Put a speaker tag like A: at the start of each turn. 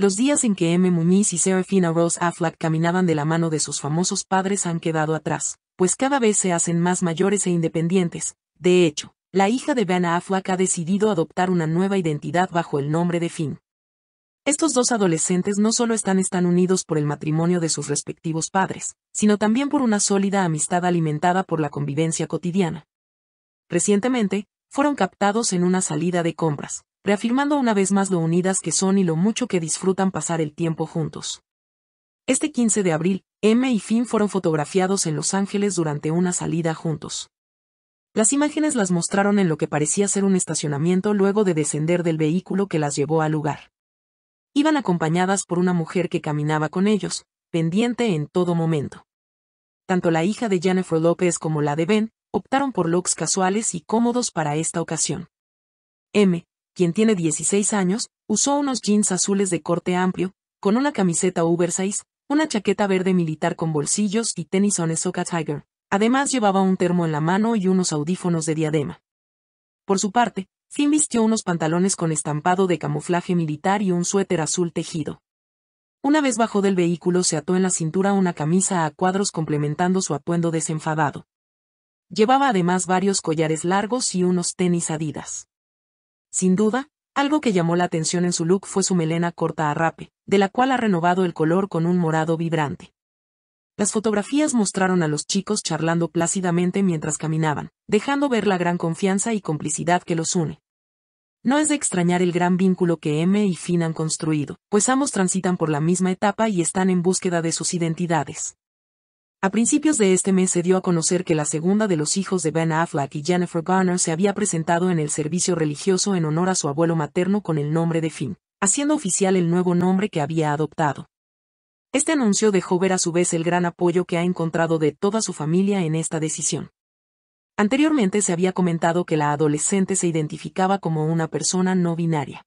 A: Los días en que M. Muñiz y Serafina Rose Affleck caminaban de la mano de sus famosos padres han quedado atrás, pues cada vez se hacen más mayores e independientes. De hecho, la hija de Ben Affleck ha decidido adoptar una nueva identidad bajo el nombre de Finn. Estos dos adolescentes no solo están, están unidos por el matrimonio de sus respectivos padres, sino también por una sólida amistad alimentada por la convivencia cotidiana. Recientemente, fueron captados en una salida de compras, reafirmando una vez más lo unidas que son y lo mucho que disfrutan pasar el tiempo juntos. Este 15 de abril, M y Finn fueron fotografiados en Los Ángeles durante una salida juntos. Las imágenes las mostraron en lo que parecía ser un estacionamiento luego de descender del vehículo que las llevó al lugar. Iban acompañadas por una mujer que caminaba con ellos, pendiente en todo momento. Tanto la hija de Jennifer López como la de Ben optaron por looks casuales y cómodos para esta ocasión. M, quien tiene 16 años, usó unos jeans azules de corte amplio, con una camiseta oversize, una chaqueta verde militar con bolsillos y tenis on Soca Tiger. Además llevaba un termo en la mano y unos audífonos de diadema. Por su parte, Finn vistió unos pantalones con estampado de camuflaje militar y un suéter azul tejido. Una vez bajó del vehículo se ató en la cintura una camisa a cuadros complementando su atuendo desenfadado. Llevaba además varios collares largos y unos tenis adidas. Sin duda, algo que llamó la atención en su look fue su melena corta a rape, de la cual ha renovado el color con un morado vibrante. Las fotografías mostraron a los chicos charlando plácidamente mientras caminaban, dejando ver la gran confianza y complicidad que los une. No es de extrañar el gran vínculo que M y Finn han construido, pues ambos transitan por la misma etapa y están en búsqueda de sus identidades. A principios de este mes se dio a conocer que la segunda de los hijos de Ben Affleck y Jennifer Garner se había presentado en el servicio religioso en honor a su abuelo materno con el nombre de Finn, haciendo oficial el nuevo nombre que había adoptado. Este anuncio dejó ver a su vez el gran apoyo que ha encontrado de toda su familia en esta decisión. Anteriormente se había comentado que la adolescente se identificaba como una persona no binaria.